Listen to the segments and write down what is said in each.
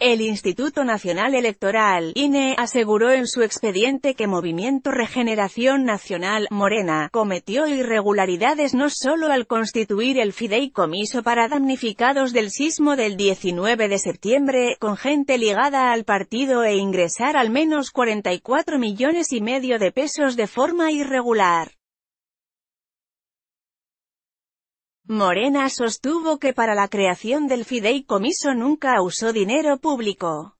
El Instituto Nacional Electoral, INE, aseguró en su expediente que Movimiento Regeneración Nacional, Morena, cometió irregularidades no solo al constituir el fideicomiso para damnificados del sismo del 19 de septiembre, con gente ligada al partido e ingresar al menos 44 millones y medio de pesos de forma irregular, Morena sostuvo que para la creación del fideicomiso nunca usó dinero público.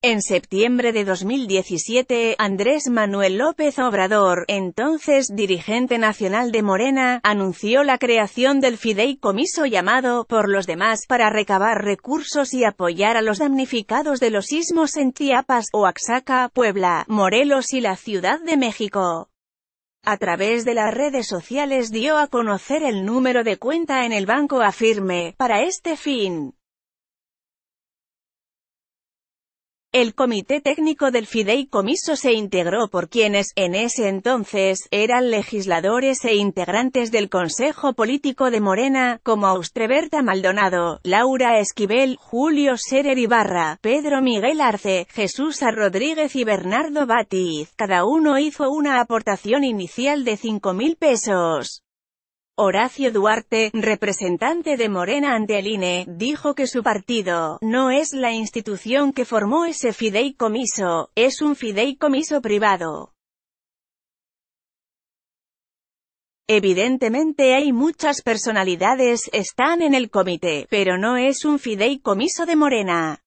En septiembre de 2017, Andrés Manuel López Obrador, entonces dirigente nacional de Morena, anunció la creación del fideicomiso llamado por los demás para recabar recursos y apoyar a los damnificados de los sismos en Chiapas, Oaxaca, Puebla, Morelos y la Ciudad de México a través de las redes sociales dio a conocer el número de cuenta en el banco a para este fin. El comité técnico del fideicomiso se integró por quienes, en ese entonces, eran legisladores e integrantes del Consejo Político de Morena, como Austreberta Maldonado, Laura Esquivel, Julio Serer Ibarra, Pedro Miguel Arce, Jesús Arrodríguez y Bernardo Batiz. Cada uno hizo una aportación inicial de mil pesos. Horacio Duarte, representante de Morena ante el INE, dijo que su partido, no es la institución que formó ese fideicomiso, es un fideicomiso privado. Evidentemente hay muchas personalidades, están en el comité, pero no es un fideicomiso de Morena.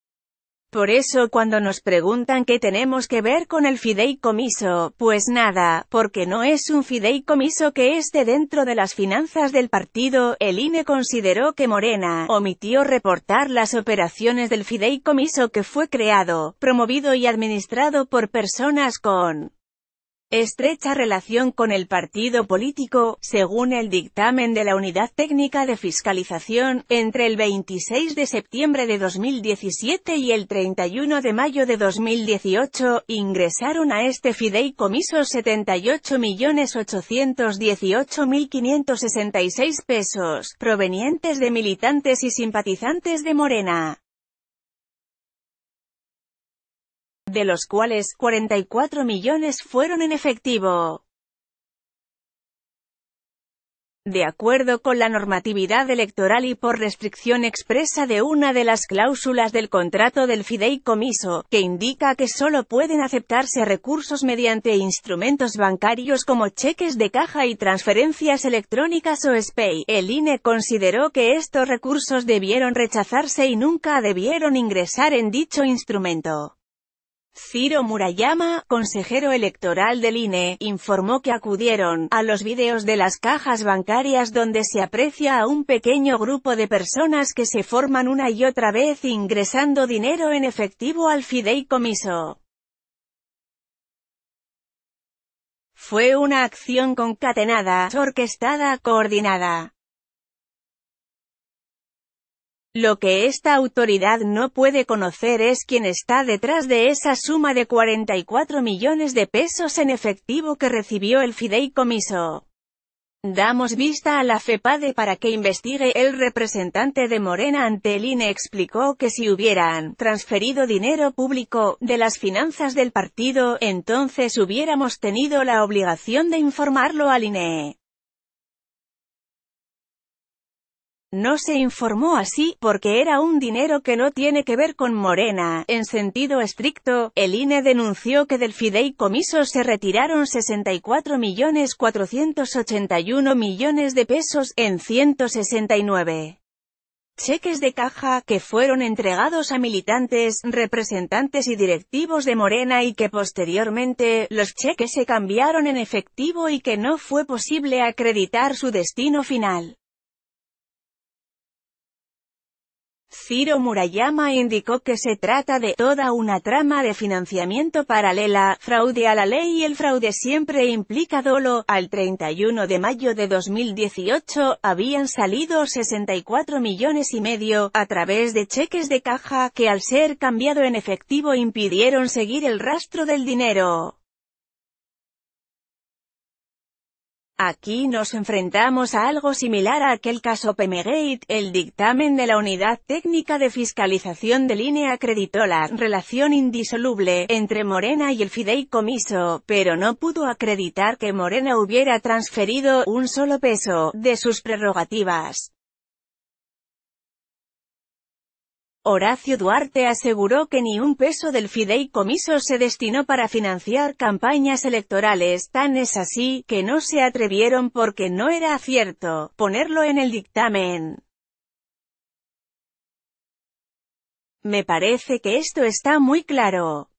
Por eso cuando nos preguntan qué tenemos que ver con el fideicomiso, pues nada, porque no es un fideicomiso que esté dentro de las finanzas del partido, el INE consideró que Morena omitió reportar las operaciones del fideicomiso que fue creado, promovido y administrado por personas con estrecha relación con el partido político, según el dictamen de la Unidad Técnica de Fiscalización, entre el 26 de septiembre de 2017 y el 31 de mayo de 2018, ingresaron a este fideicomiso 78.818.566 pesos, provenientes de militantes y simpatizantes de Morena. de los cuales 44 millones fueron en efectivo. De acuerdo con la normatividad electoral y por restricción expresa de una de las cláusulas del contrato del fideicomiso, que indica que solo pueden aceptarse recursos mediante instrumentos bancarios como cheques de caja y transferencias electrónicas o SPEI, el INE consideró que estos recursos debieron rechazarse y nunca debieron ingresar en dicho instrumento. Ciro Murayama, consejero electoral del INE, informó que acudieron a los videos de las cajas bancarias donde se aprecia a un pequeño grupo de personas que se forman una y otra vez ingresando dinero en efectivo al fideicomiso. Fue una acción concatenada, orquestada, coordinada. Lo que esta autoridad no puede conocer es quién está detrás de esa suma de 44 millones de pesos en efectivo que recibió el fideicomiso. Damos vista a la FEPADE para que investigue. El representante de Morena ante el INE explicó que si hubieran transferido dinero público de las finanzas del partido, entonces hubiéramos tenido la obligación de informarlo al INE. No se informó así, porque era un dinero que no tiene que ver con Morena. En sentido estricto, el INE denunció que del fideicomiso se retiraron 64.481 millones de pesos, en 169 cheques de caja que fueron entregados a militantes, representantes y directivos de Morena y que posteriormente, los cheques se cambiaron en efectivo y que no fue posible acreditar su destino final. Tiro Murayama indicó que se trata de toda una trama de financiamiento paralela, fraude a la ley y el fraude siempre implica dolo. Al 31 de mayo de 2018, habían salido 64 millones y medio, a través de cheques de caja, que al ser cambiado en efectivo impidieron seguir el rastro del dinero. Aquí nos enfrentamos a algo similar a aquel caso Pemegate, el dictamen de la Unidad Técnica de Fiscalización de Línea acreditó la relación indisoluble entre Morena y el fideicomiso, pero no pudo acreditar que Morena hubiera transferido un solo peso de sus prerrogativas. Horacio Duarte aseguró que ni un peso del fideicomiso se destinó para financiar campañas electorales, tan es así, que no se atrevieron porque no era cierto, ponerlo en el dictamen. Me parece que esto está muy claro.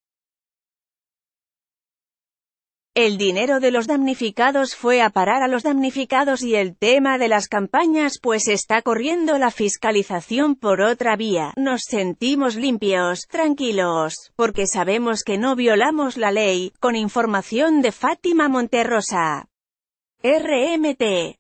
El dinero de los damnificados fue a parar a los damnificados y el tema de las campañas pues está corriendo la fiscalización por otra vía. Nos sentimos limpios, tranquilos, porque sabemos que no violamos la ley, con información de Fátima Monterrosa. RMT